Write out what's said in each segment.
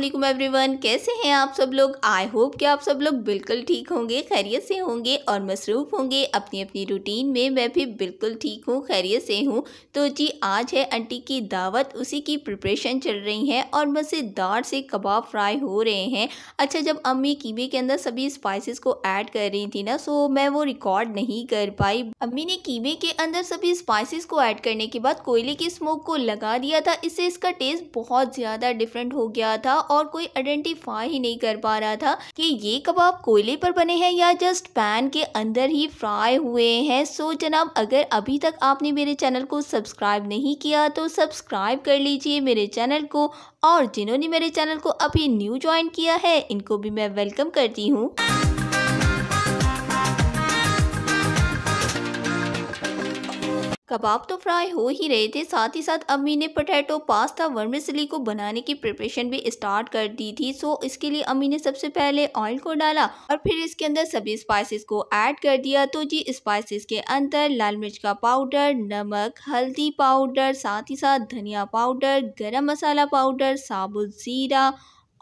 Aslam everyone कैसे हैं आप सब लोग आई होप कि आप सब लोग बिल्कुल ठीक होंगे खैरियत से होंगे और मसरूफ़ होंगे अपनी अपनी रूटीन में मैं भी बिल्कुल ठीक हूँ खैरियत से हूँ तो जी आज है आंटी की दावत उसी की प्रिपरेशन चल रही है और मज़ेदार से कबाब फ्राई हो रहे हैं अच्छा जब अम्मी कीमे के अंदर सभी स्पाइसिस को ऐड कर रही थी ना सो मैं वो रिकॉर्ड नहीं कर पाई अम्मी ने कीमे के अंदर सभी स्पाइसिस को ऐड करने के बाद कोयले की स्मोक को लगा दिया था इससे इसका टेस्ट बहुत ज़्यादा डिफरेंट हो गया था और कोई आइडेंटिफाई ही नहीं कर पा रहा था कि ये कबाब कोयले पर बने हैं या जस्ट पैन के अंदर ही फ्राई हुए हैं सो जनाब अगर अभी तक आपने मेरे चैनल को सब्सक्राइब नहीं किया तो सब्सक्राइब कर लीजिए मेरे चैनल को और जिन्होंने मेरे चैनल को अभी न्यू ज्वाइन किया है इनको भी मैं वेलकम करती हूँ कबाब तो फ्राई हो ही रहे थे साथ ही साथ अम्मी ने पोटैटो पास्ता वर्मेसली को बनाने की प्रिपरेशन भी स्टार्ट कर दी थी सो इसके लिए अम्मी ने सबसे पहले ऑयल को डाला और फिर इसके अंदर सभी स्पाइसेस को ऐड कर दिया तो जी स्पाइसेस के अंदर लाल मिर्च का पाउडर नमक हल्दी पाउडर साथ ही साथ धनिया पाउडर गरम मसाला पाउडर साबुत ज़ीरा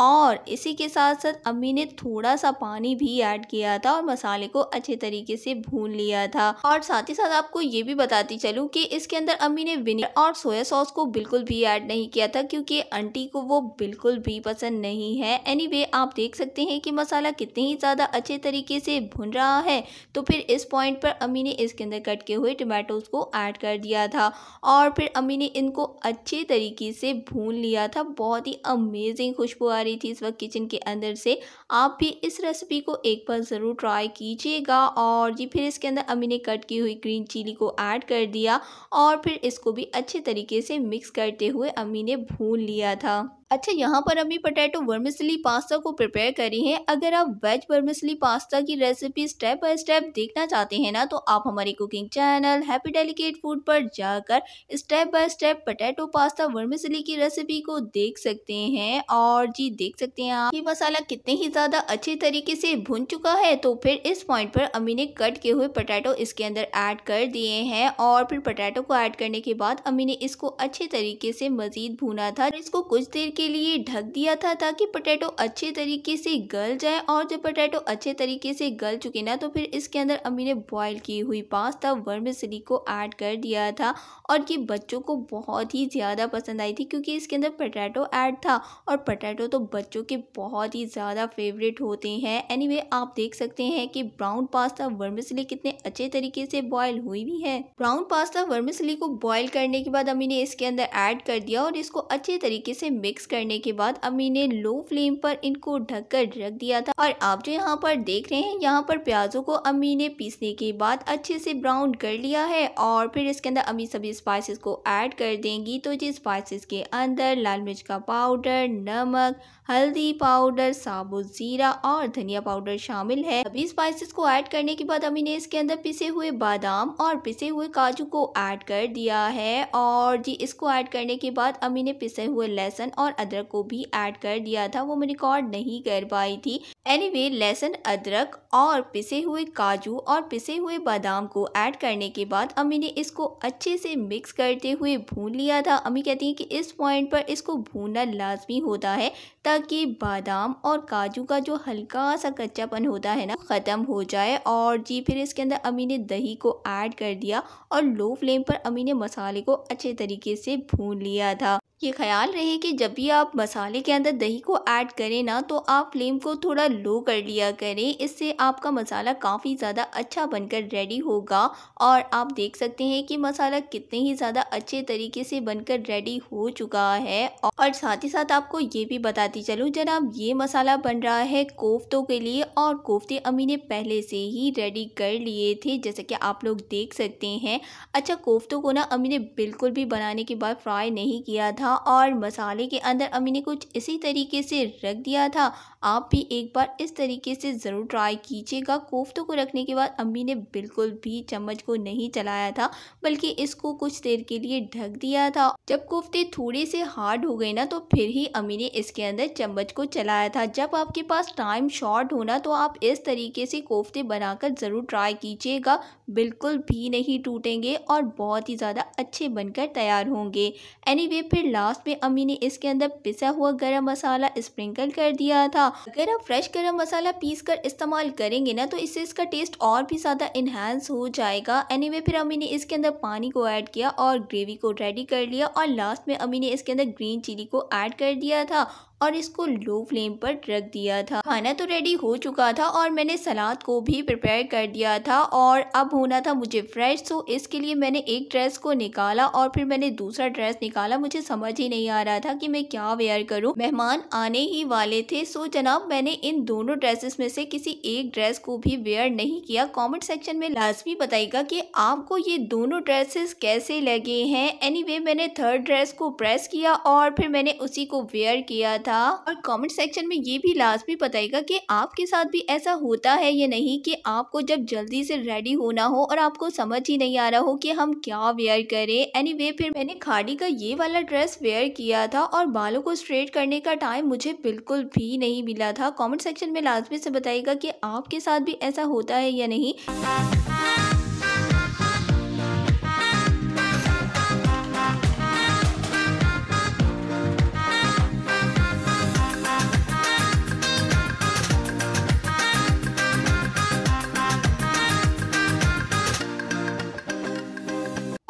और इसी के साथ साथ अम्मी ने थोड़ा सा पानी भी ऐड किया था और मसाले को अच्छे तरीके से भून लिया था और साथ ही साथ आपको ये भी बताती चलूँ कि इसके अंदर अम्मी ने विनेगर और सोया सॉस को बिल्कुल भी ऐड नहीं किया था क्योंकि आंटी को वो बिल्कुल भी पसंद नहीं है एनी anyway, आप देख सकते हैं कि मसाला कितने ही ज़्यादा अच्छे तरीके से भुन रहा है तो फिर इस पॉइंट पर अम्मी ने इसके अंदर कट के हुए टमाटोज को ऐड कर दिया था और फिर अम्मी ने इनको अच्छे तरीके से भून लिया था बहुत ही अमेजिंग खुशबू आ रही थी इस वक्त किचन के अंदर से आप भी इस रेसिपी को एक बार ज़रूर ट्राई कीजिएगा और जी फिर इसके अंदर अम्मी ने कट की हुई ग्रीन चिली को ऐड कर दिया और फिर इसको भी अच्छे तरीके से मिक्स करते हुए अम्मी ने भून लिया था अच्छा यहाँ पर अभी पोटैटो वर्मिसली पास्ता को प्रिपेयर करी है अगर आप वेज वर्मिसली पास्ता की रेसिपी स्टेप बाय स्टेप देखना चाहते हैं ना तो आप हमारे cooking channel happy delicate food पर जाकर step by step potato pasta vermicelli की रेसिपी को देख सकते हैं और जी देख सकते हैं आप ये मसाला कितने ही ज़्यादा अच्छे तरीके से भुन चुका है तो फिर इस पॉइंट पर अम्मी ने कट किए हुए पोटैटो इसके अंदर एड कर दिए हैं और फिर पोटैटो को एड करने के बाद अम्मी ने इसको अच्छे तरीके से मज़ीद भुना था इसको कुछ देर के लिए ढक दिया था ताकि पटेटो अच्छे तरीके से गल जाए और जब पटेटो अच्छे तरीके से गल चुके ना तो फिर इसके अंदर अम्मी ने बॉयल की हुई पास्ता सिली को ऐड कर दिया था और ये बच्चों को बहुत ही ज़्यादा पसंद आई थी क्योंकि इसके अंदर पटेटो ऐड था और पटेटो तो बच्चों के बहुत ही ज़्यादा फेवरेट होते हैं एनी anyway, आप देख सकते हैं कि ब्राउन पास्ता वर्मेसली कितने अच्छे तरीके से बॉयल हुई भी है ब्राउन पास्ता वर्मेसली को बॉयल करने के बाद अम्मी ने इसके अंदर ऐड कर दिया और इसको अच्छे तरीके से मिक्स करने के बाद अम्मी ने लो फ्लेम पर इनको ढककर रख दिया था और आप जो यहाँ पर देख रहे हैं यहाँ पर प्याजों को अम्मी ने पीसने के बाद अच्छे से ब्राउन कर लिया है और फिर इसके अंदर अम्मी सभी स्पाइसेस को ऐड कर देंगी तो जी स्पाइसेस के अंदर लाल मिर्च का पाउडर नमक हल्दी पाउडर साबुत ज़ीरा और धनिया पाउडर शामिल है सभी स्पाइसेस को ऐड करने के बाद अम्मी ने इसके अंदर पिसे हुए बादाम और पिसे हुए काजू को ऐड कर दिया है और जी इसको ऐड करने के बाद अम्मी ने पिसे हुए लहसुन और अदरक को भी ऐड कर दिया था वो मैं रिकॉर्ड नहीं कर पाई थी एनीवे anyway, लहसुन अदरक और पिसे हुए काजू और पिसे हुए बादाम को ऐड करने के बाद अम्मी ने इसको अच्छे से मिक्स करते हुए भून लिया था अम्मी कहती हैं कि इस पॉइंट पर इसको भूनना लाजमी होता है ताकि बादाम और काजू का जो हल्का सा कच्चापन होता है ना ख़त्म हो जाए और जी फिर इसके अंदर अम्मी ने दही को ऐड कर दिया और लो फ्लेम पर अम्मी ने मसाले को अच्छे तरीके से भून लिया था ये ख्याल रहे कि जब भी आप मसाले के अंदर दही को ऐड करें ना तो आप फ्लेम को थोड़ा लो कर लिया करें इससे आपका मसाला काफ़ी ज़्यादा अच्छा बनकर रेडी होगा और आप देख सकते हैं कि मसाला कितने ही ज़्यादा अच्छे तरीके से बनकर रेडी हो चुका है और साथ ही साथ आपको ये भी बताती चलूँ जनाब ये मसाला बन रहा है कोफ्तों के लिए और कोफ्ते अमी ने पहले से ही रेडी कर लिए थे जैसे कि आप लोग देख सकते हैं अच्छा कोफ्तों को ना अमी ने बिल्कुल भी बनाने के बाद फ्राई नहीं किया था था और मसाले के अंदर अम्मी ने कुछ इसी तरीके से रख दिया था आप भी एक बार इस तरीके से ज़रूर ट्राई कीजिएगा कोफ्तों को रखने के बाद अम्मी ने बिल्कुल भी चम्मच को नहीं चलाया था बल्कि इसको कुछ देर के लिए ढक दिया था जब कोफ्ते थोड़े से हार्ड हो गए ना तो फिर ही अम्मी ने इसके अंदर चम्मच को चलाया था जब आपके पास टाइम शॉर्ट होना तो आप इस तरीके से कोफ्ते बनाकर ज़रूर ट्राई कीजिएगा बिल्कुल भी नहीं टूटेंगे और बहुत ही ज़्यादा अच्छे बनकर तैयार होंगे एनी anyway, फिर लास्ट में अम्मी ने इसके अंदर पिसा हुआ गरम मसाला स्प्रिंकल कर दिया था अगर आप फ्रेश गरम मसाला पीस कर इस्तेमाल करेंगे ना तो इससे इसका टेस्ट और भी ज़्यादा इन्हेंस हो जाएगा एनीवे anyway, फिर अम्मी ने इसके अंदर पानी को ऐड किया और ग्रेवी को रेडी कर लिया और लास्ट में अम्मी ने इसके अंदर ग्रीन चिली को ऐड कर दिया था और इसको लो फ्लेम पर रख दिया था खाना तो रेडी हो चुका था और मैंने सलाद को भी प्रिपेयर कर दिया था और अब होना था मुझे फ्रेश तो इसके लिए मैंने एक ड्रेस को निकाला और फिर मैंने दूसरा ड्रेस निकाला मुझे समझ ही नहीं आ रहा था कि मैं क्या वेयर करूँ मेहमान आने ही वाले थे सो तो जनाब मैंने इन दोनों ड्रेसेस में से किसी एक ड्रेस को भी वेयर नहीं किया कॉमेंट सेक्शन में लाजमी बताएगा की आपको ये दोनों ड्रेसेस कैसे लगे हैं एनी anyway, मैंने थर्ड ड्रेस को प्रेस किया और फिर मैंने उसी को वेयर किया था और कमेंट सेक्शन में ये भी लाजमी बताएगा कि आपके साथ भी ऐसा होता है या नहीं कि आपको जब जल्दी से रेडी होना हो और आपको समझ ही नहीं आ रहा हो कि हम क्या वेयर करें एनी anyway, फिर मैंने खाड़ी का ये वाला ड्रेस वेयर किया था और बालों को स्ट्रेट करने का टाइम मुझे बिल्कुल भी नहीं मिला था कॉमेंट सेक्शन में लाजमी से बताएगा कि आपके साथ भी ऐसा होता है या नहीं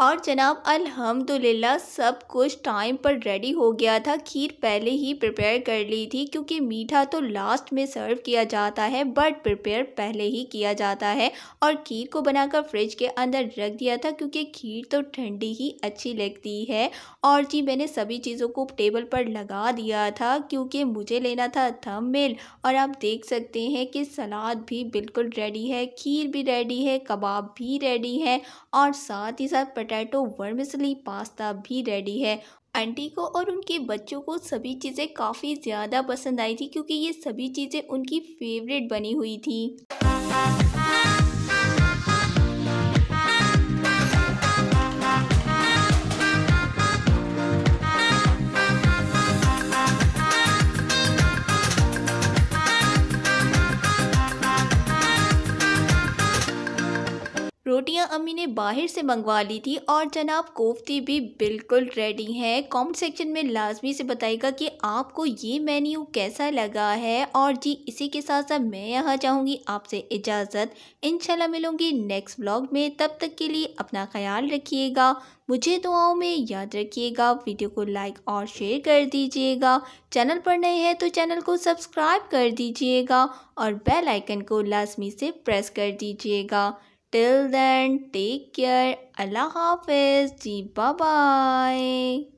और जनाब अल्हम्दुलिल्लाह सब कुछ टाइम पर रेडी हो गया था खीर पहले ही प्रिपेयर कर ली थी क्योंकि मीठा तो लास्ट में सर्व किया जाता है बट प्रिपेयर पहले ही किया जाता है और खीर को बनाकर फ्रिज के अंदर रख दिया था क्योंकि खीर तो ठंडी ही अच्छी लगती है और जी मैंने सभी चीज़ों को टेबल पर लगा दिया था क्योंकि मुझे लेना था मिल और आप देख सकते हैं कि सलाद भी बिल्कुल रेडी है खीर भी रेडी है कबाब भी रेडी है और साथ ही साथ पटैटो वर्मिसली पास्ता भी रेडी है आंटी को और उनके बच्चों को सभी चीज़ें काफ़ी ज़्यादा पसंद आई थी क्योंकि ये सभी चीज़ें उनकी फेवरेट बनी हुई थी मम्मी ने बाहर से मंगवा ली थी और जनाब कोफ्ती भी बिल्कुल रेडी हैं कमेंट सेक्शन में लाजमी से बताएगा कि आपको ये मेन्यू कैसा लगा है और जी इसी के साथ साथ मैं यहाँ चाहूँगी आपसे इजाज़त इन मिलूँगी नेक्स्ट ब्लॉग में तब तक के लिए अपना ख्याल रखिएगा मुझे दुआओं में याद रखिएगा वीडियो को लाइक और शेयर कर दीजिएगा चैनल पर नए हैं तो चैनल को सब्सक्राइब कर दीजिएगा और बेल आइकन को लाजमी से प्रेस कर दीजिएगा Till then, take care. Allah Hafiz. bye bye.